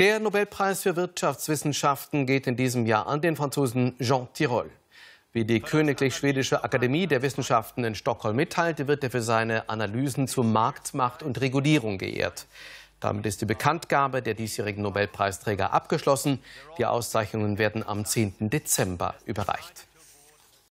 Der Nobelpreis für Wirtschaftswissenschaften geht in diesem Jahr an den Franzosen Jean Tirole. Wie die Königlich Schwedische Akademie der Wissenschaften in Stockholm mitteilte, wird er für seine Analysen zu Marktmacht und Regulierung geehrt. Damit ist die Bekanntgabe der diesjährigen Nobelpreisträger abgeschlossen. Die Auszeichnungen werden am 10. Dezember überreicht.